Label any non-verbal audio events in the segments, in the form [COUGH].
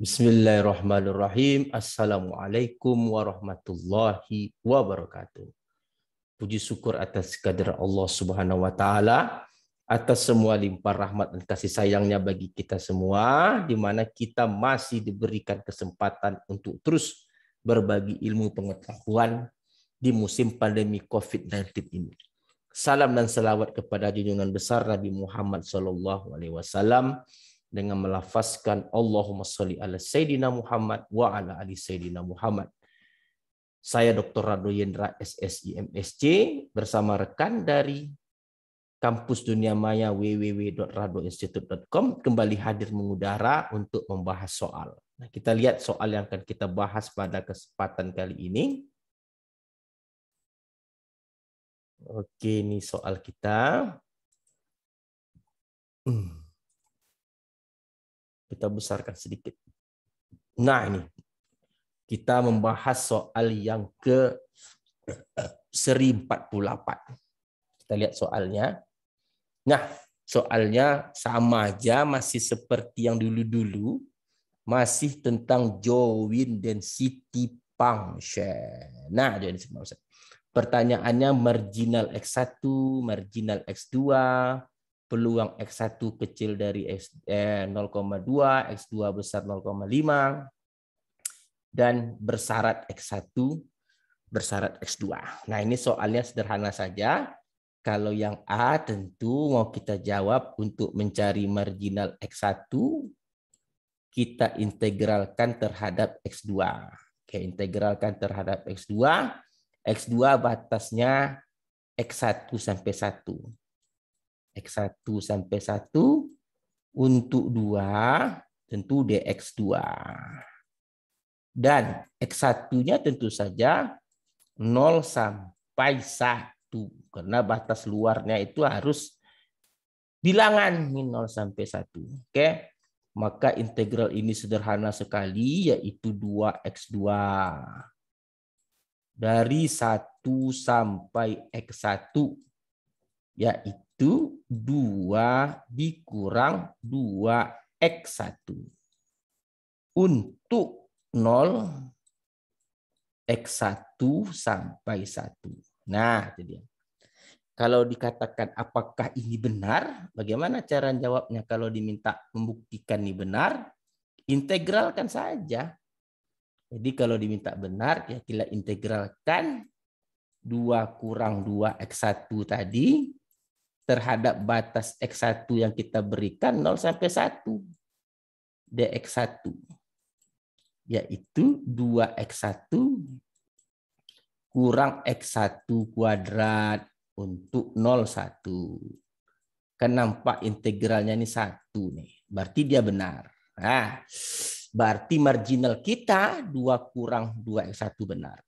Bismillahirrahmanirrahim. Assalamualaikum warahmatullahi wabarakatuh. Puji syukur atas kadir Allah Subhanahu wa taala atas semua limpah rahmat dan kasih sayangnya bagi kita semua di mana kita masih diberikan kesempatan untuk terus berbagi ilmu pengetahuan di musim pandemi COVID-19 ini. Salam dan selawat kepada junjungan besar Nabi Muhammad Sallallahu alaihi wasallam dengan melafazkan Allahumma sholli ala Sayyidina Muhammad wa ala ali Sayyidina Muhammad. Saya Dr. Rado Yendra SSI MSC bersama rekan dari kampus dunia maya www.radoinstitute.com kembali hadir mengudara untuk membahas soal. Nah, kita lihat soal yang akan kita bahas pada kesempatan kali ini. Oke, ini soal kita. Hmm kita besarkan sedikit. Nah ini, kita membahas soal yang ke 1044. Kita lihat soalnya. Nah, soalnya sama aja masih seperti yang dulu-dulu. Masih tentang dan Siti function. Nah, jadi density Pertanyaannya marginal X1, marginal X2, peluang X1 kecil dari X, eh, 0,2, X2 besar 0,5, dan bersyarat X1, bersyarat X2. Nah ini soalnya sederhana saja. Kalau yang A tentu mau kita jawab untuk mencari marginal X1, kita integralkan terhadap X2. Oke, integralkan terhadap X2. X2 batasnya X1 sampai 1. X1 sampai 1. Untuk 2 tentu DX2. Dan X1-nya tentu saja 0 sampai 1. Karena batas luarnya itu harus bilangan. 0 sampai 1. Oke. Maka integral ini sederhana sekali yaitu 2x2 dari 1 sampai X1 yaitu itu 2 dikurang 2X1. Untuk 0, X1 sampai 1. Nah, itu dia. Kalau dikatakan apakah ini benar, bagaimana cara jawabnya kalau diminta membuktikan ini benar? Integralkan saja. Jadi kalau diminta benar, ya kita integralkan 2 kurang 2 X1 tadi terhadap batas X1 yang kita berikan 0 sampai 1. DX1 yaitu 2X1 kurang X1 kuadrat untuk 01. Kan nampak integralnya ini 1 nih. Berarti dia benar. Nah, berarti marginal kita 2 kurang 2X1 benar.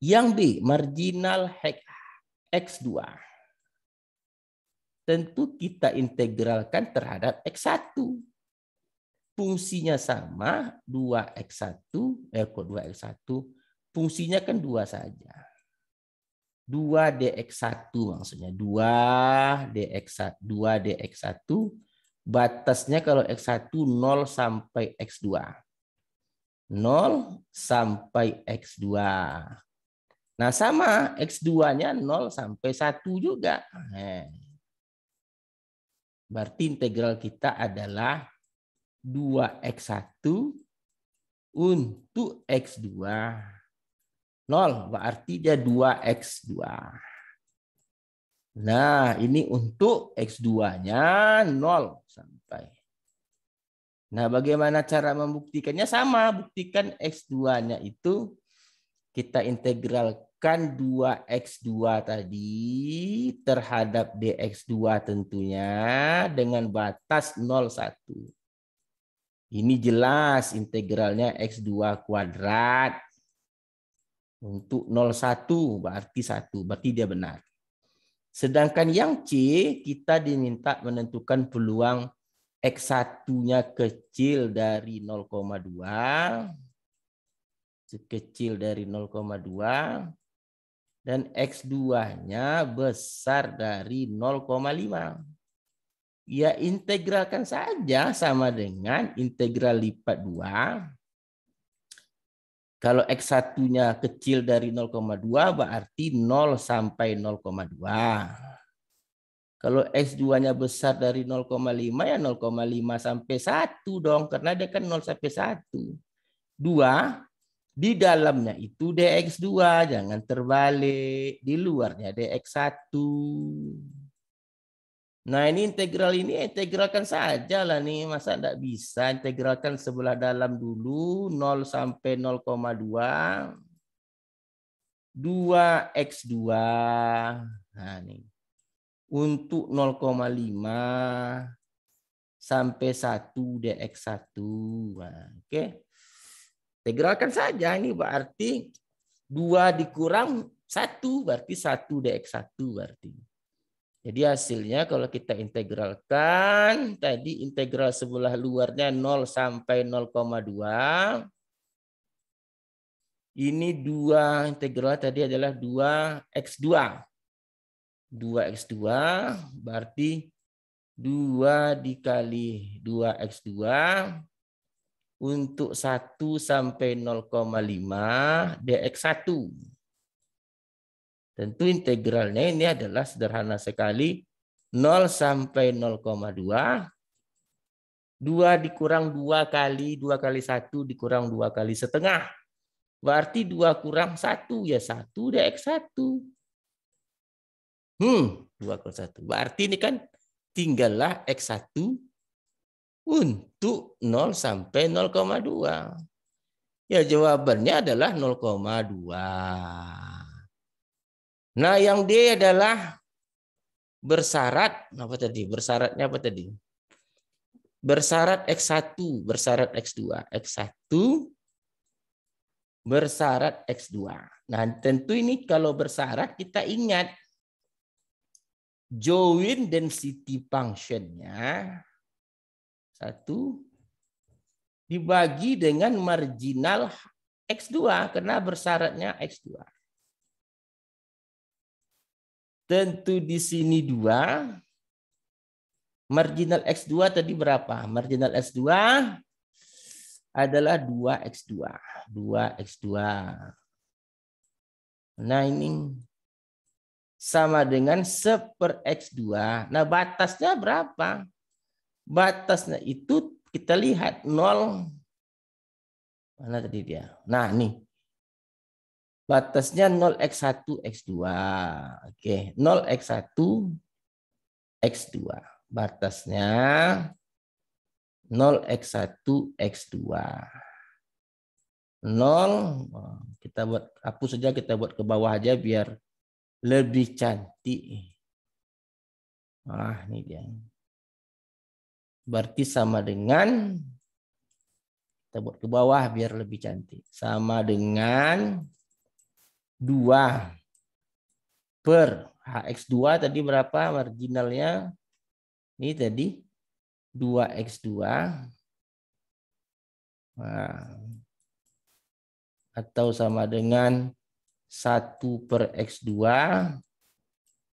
Yang B, marginal X2 tentu kita integralkan terhadap X1. Fungsinya sama 2X1, eh kok 2X1, fungsinya kan dua saja. 2 dx1 maksudnya 2 dx 2 dx1 batasnya kalau x1 0 sampai x2. 0 sampai x2. Nah, sama x2-nya 0 sampai 1 juga. Nah, Berarti integral kita adalah 2x1 untuk x2. 0 berarti dia 2x2. Nah, ini untuk x2-nya 0 sampai. Nah, bagaimana cara membuktikannya? Sama, buktikan x2-nya itu kita integral kan 2x2 tadi terhadap dx2 tentunya dengan batas 01. Ini jelas integralnya x2 kuadrat untuk 01 berarti 1, berarti dia benar. Sedangkan yang C kita diminta menentukan peluang X1-nya kecil dari 0,2 sekecil dari 0,2 dan X2-nya besar dari 0,5. Ya integralkan saja sama dengan integral lipat 2. Kalau X1-nya kecil dari 0,2 berarti 0 sampai 0,2. Kalau X2-nya besar dari 0,5 ya 0,5 sampai 1 dong. Karena dia kan 0 sampai 1. 2 di dalamnya itu DX2, jangan terbalik. Di luarnya DX1. Nah ini integral ini integralkan saja lah nih. Masa tidak bisa integralkan sebelah dalam dulu 0 sampai 0,2. 2x2. Nah nih. Untuk 0,5 sampai 1 dx1. Nah, Oke. Okay. Integralkan saja ini berarti 2 dikurang 1 berarti 1 dx1 berarti. Jadi hasilnya kalau kita integralkan tadi integral sebelah luarnya 0 sampai 0,2 ini dua integral tadi adalah 2x2. 2x2 berarti 2 dikali 2x2 untuk 1 sampai 0,5 dx1. Tentu integralnya ini adalah sederhana sekali 0 sampai 0,2 2 dikurang 2 kali 2 kali 1 dikurang 2 kali setengah. Berarti 2 kurang 1 ya 1 dx1. Hmm, 2 kurang 1. Berarti ini kan tinggallah x1 untuk 0 sampai 0,2. Ya jawabannya adalah 0,2. Nah yang D adalah bersyarat, apa tadi? Bersyaratnya apa tadi? Bersyarat X1, bersyarat X2. X1 bersyarat X2. Nah tentu ini kalau bersyarat kita ingat join density function-nya satu dibagi dengan marginal X2 karena bersyaratnya X2. Tentu di sini dua Marginal X2 tadi berapa? Marginal X2 adalah 2X2. 2X2. Nah ini sama dengan 1 per X2. Nah batasnya berapa? batasnya itu kita lihat nol mana tadi dia. Nah, nih. Batasnya 0x1 x2. Oke, 0x1 x2. Batasnya 0x1 x2. 0 kita buat hapus saja kita buat ke bawah aja biar lebih cantik. Ah, ini dia. Berarti sama dengan kita buat ke bawah biar lebih cantik. Sama dengan 2 per HX2 tadi berapa marginalnya? Ini tadi 2X2. Nah, atau sama dengan 1 per X2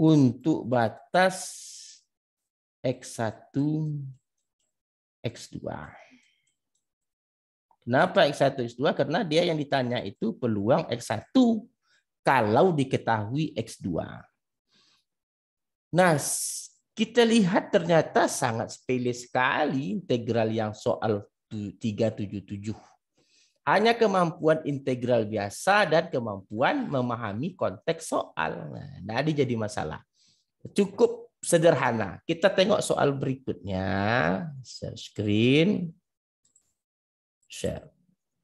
untuk batas X1 X2. Kenapa X1, X2? Karena dia yang ditanya itu peluang X1 kalau diketahui X2. Nah, kita lihat ternyata sangat sepele sekali integral yang soal 377. Hanya kemampuan integral biasa dan kemampuan memahami konteks soal. Nah, jadi masalah. Cukup sederhana. Kita tengok soal berikutnya. Share screen. Share.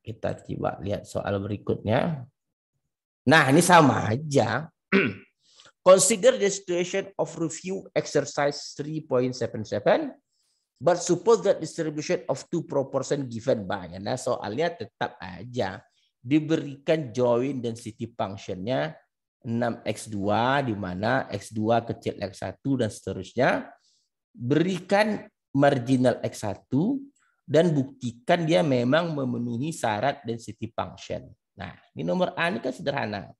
Kita coba lihat soal berikutnya. Nah, ini sama aja. [CLEARS THROAT] Consider the situation of review exercise 3.77 but suppose that distribution of two proportion given by. Nah, soalnya tetap aja diberikan join density function-nya 6x2 di mana x2 kecil x1 dan seterusnya. Berikan marginal x1 dan buktikan dia memang memenuhi syarat density function. Nah, ini nomor A ini kan sederhana.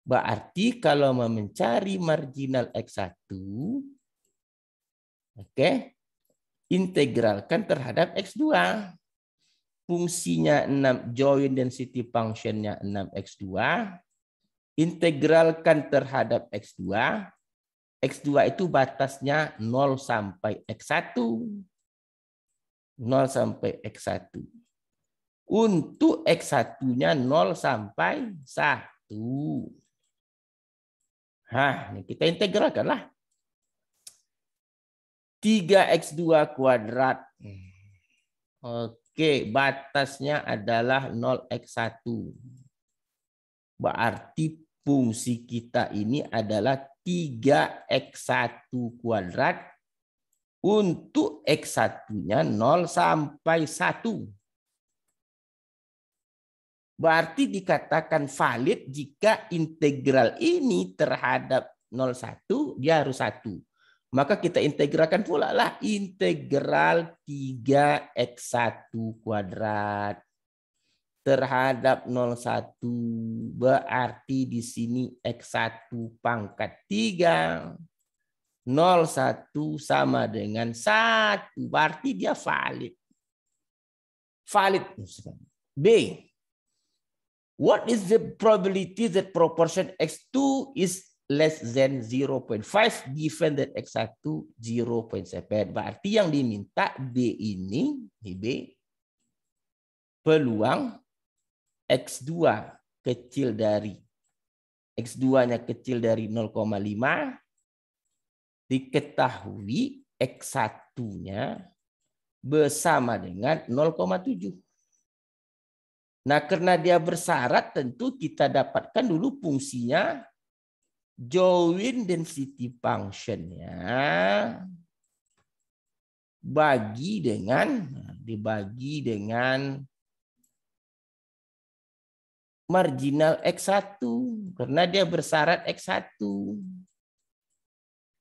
Berarti kalau mau mencari marginal x1 oke, okay, integralkan terhadap x2. Fungsinya 6 join density functionnya 6x2 integralkan terhadap X2. X2 itu batasnya 0 sampai X1. 0 sampai X1. Untuk X1-nya 0 sampai 1. Hah, ini kita integralkanlah. 3X2 kuadrat. Oke, batasnya adalah 0X1. Berarti fungsi kita ini adalah 3x1 kuadrat untuk x1-nya 0 sampai 1. Berarti dikatakan valid jika integral ini terhadap 01 dia harus 1. Maka kita integralkan pula lah integral 3x1 kuadrat terhadap 01. Berarti di sini X1 pangkat 3. 01 sama dengan 1. Berarti dia valid. Valid. B. What is the probability that proportion X2 is less than 0.5 given that X1 0.7. Berarti yang diminta B ini, B, peluang X2 kecil dari X2-nya kecil dari 0,5 diketahui X1-nya bersama dengan 0,7. Nah, karena dia bersyarat tentu kita dapatkan dulu fungsinya join density function-nya bagi dengan nah, dibagi dengan marginal X1 karena dia bersyarat X1.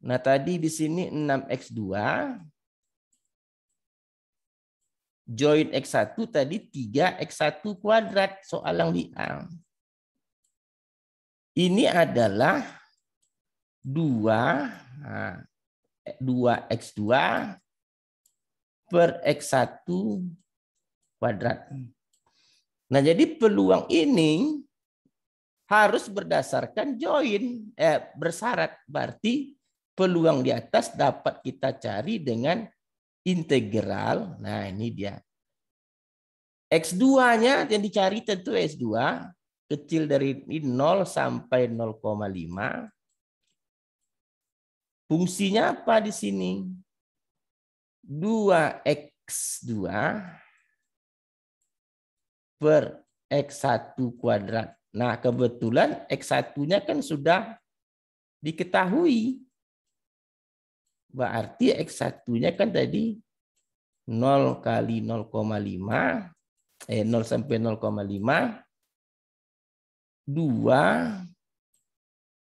Nah, tadi di sini 6X2 join X1 tadi 3X1 kuadrat soal yang di A. Ini adalah 2 2X2 nah, per X1 kuadrat. Nah, jadi peluang ini harus berdasarkan join eh bersyarat berarti peluang di atas dapat kita cari dengan integral. Nah, ini dia. X2-nya yang dicari tentu x 2 kecil dari 0 sampai 0,5. Fungsinya apa di sini? 2X2 per X1 kuadrat. Nah, kebetulan X1-nya kan sudah diketahui. Berarti X1-nya kan tadi 0 kali 0,5, eh 0 sampai 0,5, 2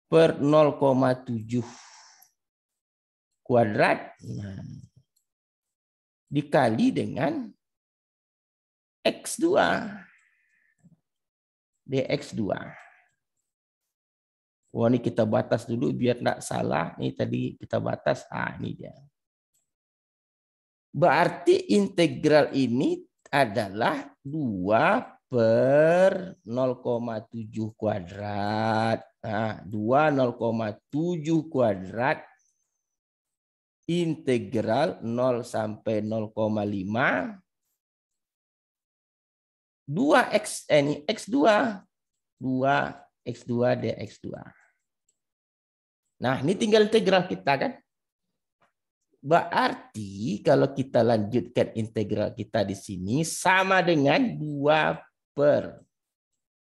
per 0,7 kuadrat. Nah, dikali dengan X2 dx2. Wah, ini kita batas dulu biar tidak salah. Ini tadi kita batas. Ah, ini dia. Berarti integral ini adalah 2 per 0,7 kuadrat. Nah, 2 0,7 kuadrat integral 0 sampai 0,5 2x eh, ini x2 2 x2 dx2. Nah, ini tinggal integral kita kan? Berarti kalau kita lanjutkan integral kita di sini sama dengan 2 per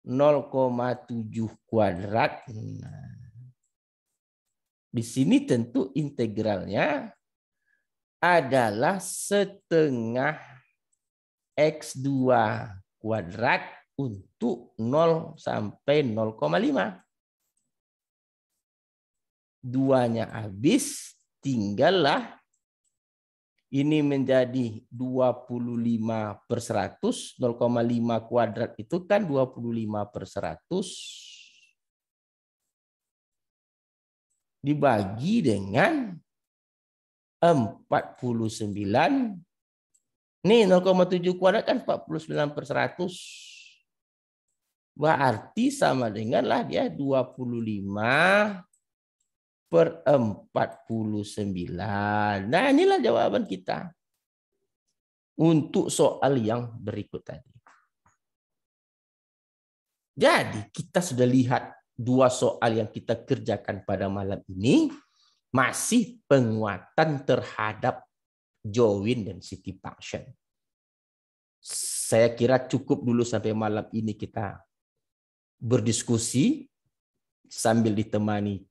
0,7 kuadrat. Nah, di sini tentu integralnya adalah setengah X2 kuadrat untuk 0 sampai 0,5. Duanya habis, tinggallah ini menjadi 25 per 100, 0,5 kuadrat itu kan 25 per 100 dibagi dengan 49 Nih 0,7 kuadrat kan 49 per 100. Berarti sama dengan lah dia ya, 25 per 49. Nah inilah jawaban kita. Untuk soal yang berikut tadi. Jadi kita sudah lihat dua soal yang kita kerjakan pada malam ini masih penguatan terhadap dan City function. Saya kira cukup dulu sampai malam ini kita berdiskusi sambil ditemani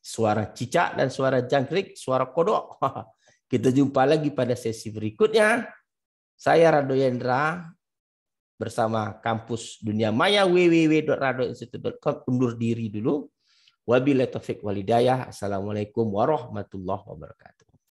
suara cicak dan suara jangkrik, suara kodok. [LAUGHS] Kita jumpa lagi pada sesi berikutnya. Saya Rado Yendra bersama kampus dunia maya www.radoinstitute.com undur diri dulu. Wabillahi taufik walidayah. Assalamualaikum warahmatullahi wabarakatuh.